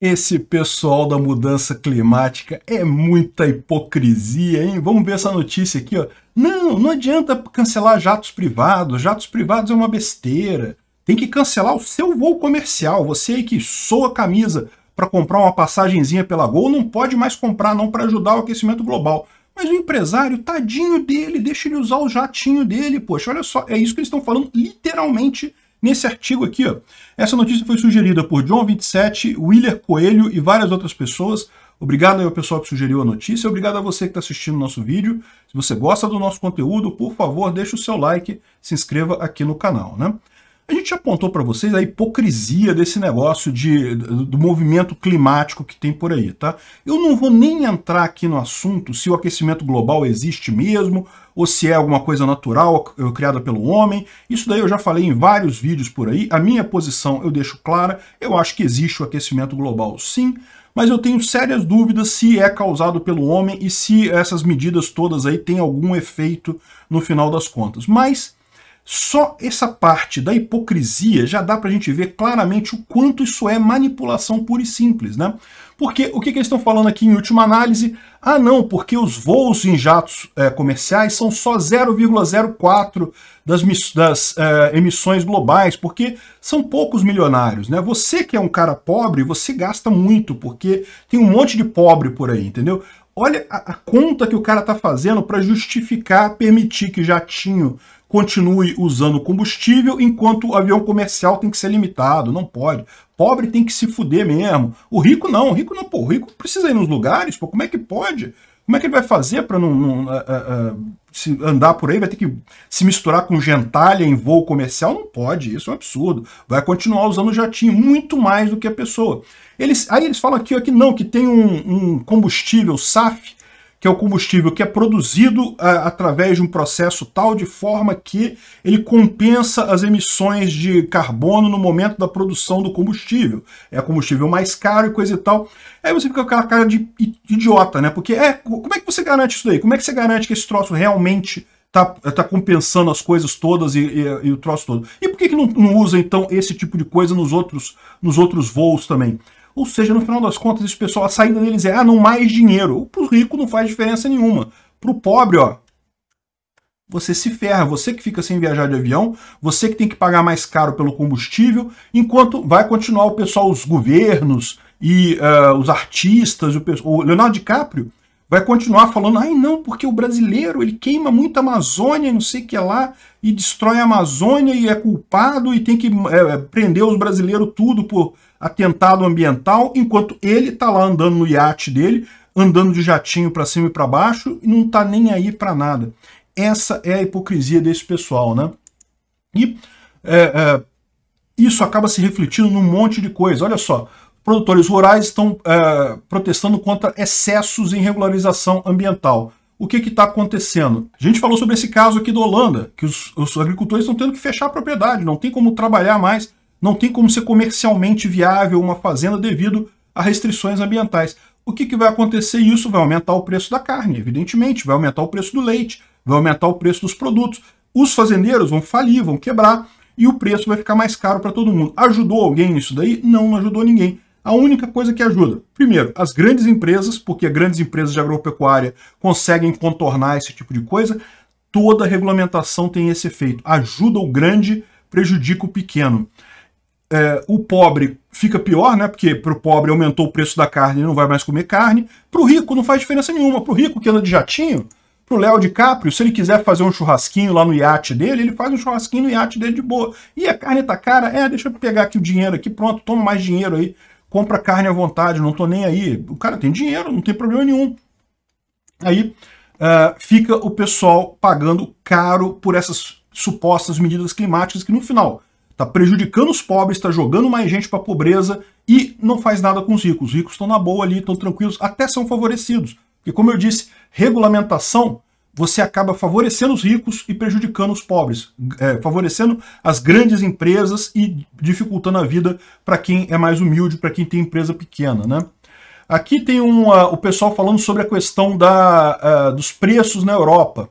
Esse pessoal da mudança climática é muita hipocrisia, hein? Vamos ver essa notícia aqui, ó. Não, não adianta cancelar jatos privados. Jatos privados é uma besteira. Tem que cancelar o seu voo comercial. Você aí que soa a camisa para comprar uma passagenzinha pela Gol não pode mais comprar não para ajudar o aquecimento global. Mas o empresário, tadinho dele, deixa ele usar o jatinho dele, poxa, olha só, é isso que eles estão falando literalmente Nesse artigo aqui, ó, essa notícia foi sugerida por John 27, Willer Coelho e várias outras pessoas. Obrigado ao pessoal que sugeriu a notícia, obrigado a você que está assistindo o nosso vídeo. Se você gosta do nosso conteúdo, por favor, deixe o seu like, se inscreva aqui no canal. Né? A gente apontou para vocês a hipocrisia desse negócio de, do movimento climático que tem por aí, tá? Eu não vou nem entrar aqui no assunto se o aquecimento global existe mesmo, ou se é alguma coisa natural criada pelo homem. Isso daí eu já falei em vários vídeos por aí. A minha posição eu deixo clara. Eu acho que existe o aquecimento global, sim, mas eu tenho sérias dúvidas se é causado pelo homem e se essas medidas todas aí têm algum efeito no final das contas. Mas só essa parte da hipocrisia já dá para a gente ver claramente o quanto isso é manipulação pura e simples, né? Porque o que, que eles estão falando aqui em última análise? Ah, não, porque os voos em jatos é, comerciais são só 0,04 das, das é, emissões globais, porque são poucos milionários, né? Você que é um cara pobre, você gasta muito, porque tem um monte de pobre por aí, entendeu? Olha a, a conta que o cara está fazendo para justificar permitir que jatinho continue usando combustível, enquanto o avião comercial tem que ser limitado, não pode. Pobre tem que se fuder mesmo. O rico não, o rico não, pô, o rico precisa ir nos lugares, pô, como é que pode? Como é que ele vai fazer para não, não uh, uh, se andar por aí? Vai ter que se misturar com gentalha em voo comercial? Não pode, isso é um absurdo. Vai continuar usando o jatinho muito mais do que a pessoa. Eles, aí eles falam aqui ó, que não, que tem um, um combustível SAF que é o combustível que é produzido a, é, através de um processo tal de forma que ele compensa as emissões de carbono no momento da produção do combustível. É combustível mais caro e coisa e tal. Aí você fica com aquela cara de idiota, né? Porque é, como é que você garante isso daí? Como é que você garante que esse troço realmente tá, tá compensando as coisas todas e, e, e o troço todo. E por que, que não, não, usa, então, esse tipo de coisa nos outros, nos outros voos também? Ou seja, no final das contas, esse pessoal, a saída deles é, ah, não mais dinheiro. Para o rico não faz diferença nenhuma. Para o pobre, ó, você se ferra, você que fica sem viajar de avião, você que tem que pagar mais caro pelo combustível, enquanto vai continuar o pessoal, os governos e uh, os artistas, o, o Leonardo DiCaprio vai continuar falando, ai não, porque o brasileiro ele queima muito a Amazônia, não sei o que é lá, e destrói a Amazônia e é culpado e tem que é, é prender os brasileiros tudo por atentado ambiental, enquanto ele está lá andando no iate dele, andando de jatinho para cima e para baixo, e não está nem aí para nada. Essa é a hipocrisia desse pessoal, né? E é, é, isso acaba se refletindo num monte de coisa. Olha só, produtores rurais estão é, protestando contra excessos em regularização ambiental. O que está acontecendo? A gente falou sobre esse caso aqui da Holanda, que os, os agricultores estão tendo que fechar a propriedade, não tem como trabalhar mais não tem como ser comercialmente viável uma fazenda devido a restrições ambientais. O que, que vai acontecer? Isso vai aumentar o preço da carne, evidentemente, vai aumentar o preço do leite, vai aumentar o preço dos produtos. Os fazendeiros vão falir, vão quebrar e o preço vai ficar mais caro para todo mundo. Ajudou alguém nisso daí? Não, não ajudou ninguém. A única coisa que ajuda, primeiro, as grandes empresas, porque grandes empresas de agropecuária conseguem contornar esse tipo de coisa. Toda regulamentação tem esse efeito. Ajuda o grande, prejudica o pequeno é, o pobre fica pior, né? Porque para o pobre aumentou o preço da carne e não vai mais comer carne. Para o rico não faz diferença nenhuma. Para o rico que anda de jatinho, para o Léo DiCaprio, se ele quiser fazer um churrasquinho lá no iate dele, ele faz um churrasquinho no iate dele de boa. E a carne tá cara? É, deixa eu pegar aqui o dinheiro aqui, pronto, toma mais dinheiro aí. Compra carne à vontade, não tô nem aí. O cara tem dinheiro, não tem problema nenhum. Aí uh, fica o pessoal pagando caro por essas supostas medidas climáticas que no final está prejudicando os pobres, está jogando mais gente para a pobreza e não faz nada com os ricos. Os ricos estão na boa ali, estão tranquilos, até são favorecidos. Porque, como eu disse, regulamentação você acaba favorecendo os ricos e prejudicando os pobres, é, favorecendo as grandes empresas e dificultando a vida para quem é mais humilde, para quem tem empresa pequena, né? Aqui tem um, uh, o pessoal falando sobre a questão da, uh, dos preços na Europa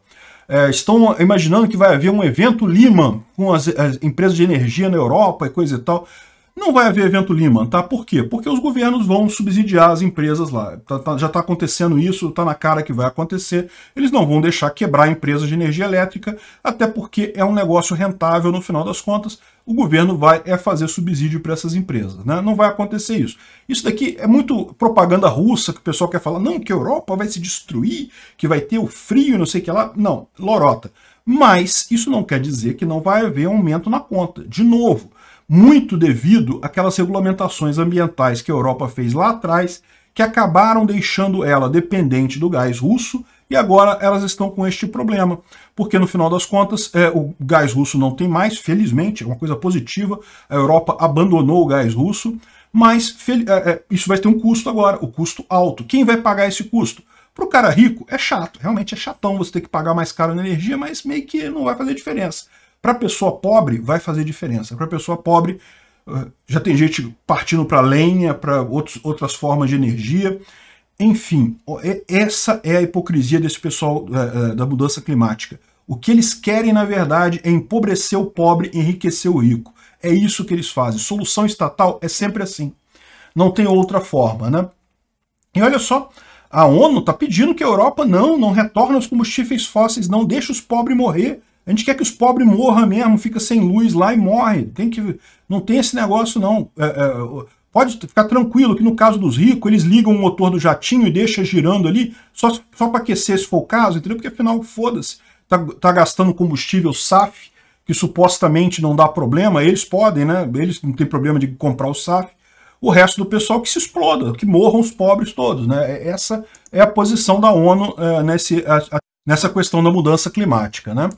é, estão imaginando que vai haver um evento Lima com as, as, empresas de energia na Europa e coisa e tal. Não vai haver evento Lima, tá? Por quê? Porque os governos vão subsidiar as empresas lá. Tá, tá, já está acontecendo isso, está na cara que vai acontecer. Eles não vão deixar quebrar empresas de energia elétrica, até porque é um negócio rentável no final das contas. O governo vai é fazer subsídio para essas empresas, né? Não vai acontecer isso. Isso daqui é muito propaganda russa que o pessoal quer falar, não, que a Europa vai se destruir, que vai ter o frio, não sei o que lá. Não, lorota. Mas isso não quer dizer que não vai haver aumento na conta. De novo, muito devido àquelas regulamentações ambientais que a Europa fez lá atrás, que acabaram deixando ela dependente do gás russo e agora elas estão com este problema, porque no final das contas é, o gás russo não tem mais, felizmente, é uma coisa positiva, a Europa abandonou o gás russo, mas é, é, isso vai ter um custo agora, o custo alto. Quem vai pagar esse custo? Para o cara rico é chato, realmente é chatão você ter que pagar mais caro na energia, mas meio que não vai fazer diferença. Para a pessoa pobre, vai fazer diferença. Para a pessoa pobre, eh, já tem gente partindo para lenha, para outras formas de energia. Enfim, essa é a hipocrisia desse pessoal eh, eh, da mudança climática. O que eles querem, na verdade, é empobrecer o pobre, enriquecer o rico. É isso que eles fazem. Solução estatal é sempre assim. Não tem outra forma, né? E olha só, a ONU está pedindo que a Europa não, não retorne aos combustíveis fósseis, não deixe os pobres morrer. A gente quer que os pobres morram mesmo, fica sem luz lá e morre. Tem que, não tem esse negócio, não. É, é, pode ficar tranquilo que no caso dos ricos, eles ligam o motor do jatinho e deixam girando ali, só, só para aquecer se for o caso, entendeu? Porque afinal, foda-se. Tá, tá gastando combustível SAF, que supostamente não dá problema, eles podem, né? Eles não tem problema de comprar o SAF. O resto do pessoal que se exploda, que morram os pobres todos, né? É, essa é a posição da ONU é, nesse, a, a, nessa questão da mudança climática, né?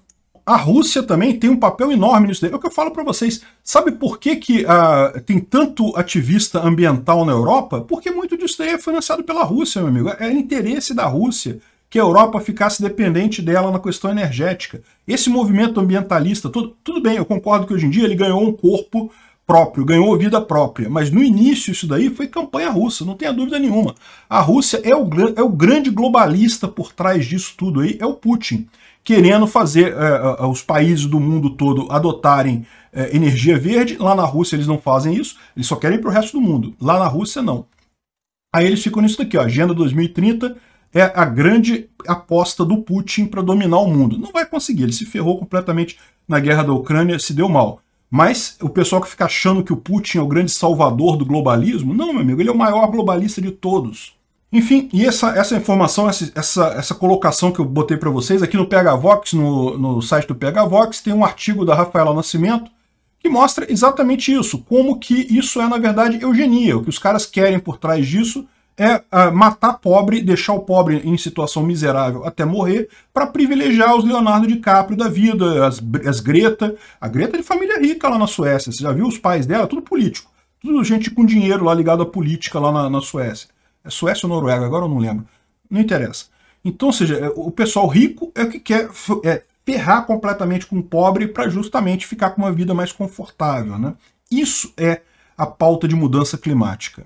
A Rússia também tem um papel enorme nisso daí. É o que eu falo para vocês. Sabe por que, que uh, tem tanto ativista ambiental na Europa? Porque muito disso daí é financiado pela Rússia, meu amigo. É, é interesse da Rússia que a Europa ficasse dependente dela na questão energética. Esse movimento ambientalista, tudo, tudo bem, eu concordo que hoje em dia ele ganhou um corpo próprio, ganhou vida própria. Mas no início isso daí foi campanha russa, não tenha dúvida nenhuma. A Rússia é o, é o grande globalista por trás disso tudo aí, é o Putin, querendo fazer é, é, os países do mundo todo adotarem é, energia verde. Lá na Rússia eles não fazem isso, eles só querem para o resto do mundo. Lá na Rússia não. Aí eles ficam nisso daqui, ó, Agenda 2030 é a grande aposta do Putin para dominar o mundo. Não vai conseguir, ele se ferrou completamente na guerra da Ucrânia, se deu mal. Mas o pessoal que fica achando que o Putin é o grande salvador do globalismo, não, meu amigo, ele é o maior globalista de todos. Enfim, e essa, essa informação, essa, essa, essa colocação que eu botei para vocês aqui no PH Vox, no, no site do PH Vox, tem um artigo da Rafaela Nascimento que mostra exatamente isso, como que isso é, na verdade, eugenia, o que os caras querem por trás disso é, é matar pobre, deixar o pobre em situação miserável até morrer, para privilegiar os Leonardo DiCaprio da vida, as, as Greta. A Greta é de família rica lá na Suécia. Você já viu os pais dela? Tudo político. Tudo gente com dinheiro lá ligado à política lá na, na Suécia. É Suécia ou Noruega? Agora eu não lembro. Não interessa. Então, ou seja, é, o pessoal rico é o que quer é, ferrar completamente com o pobre para justamente ficar com uma vida mais confortável. Né? Isso é a pauta de mudança climática.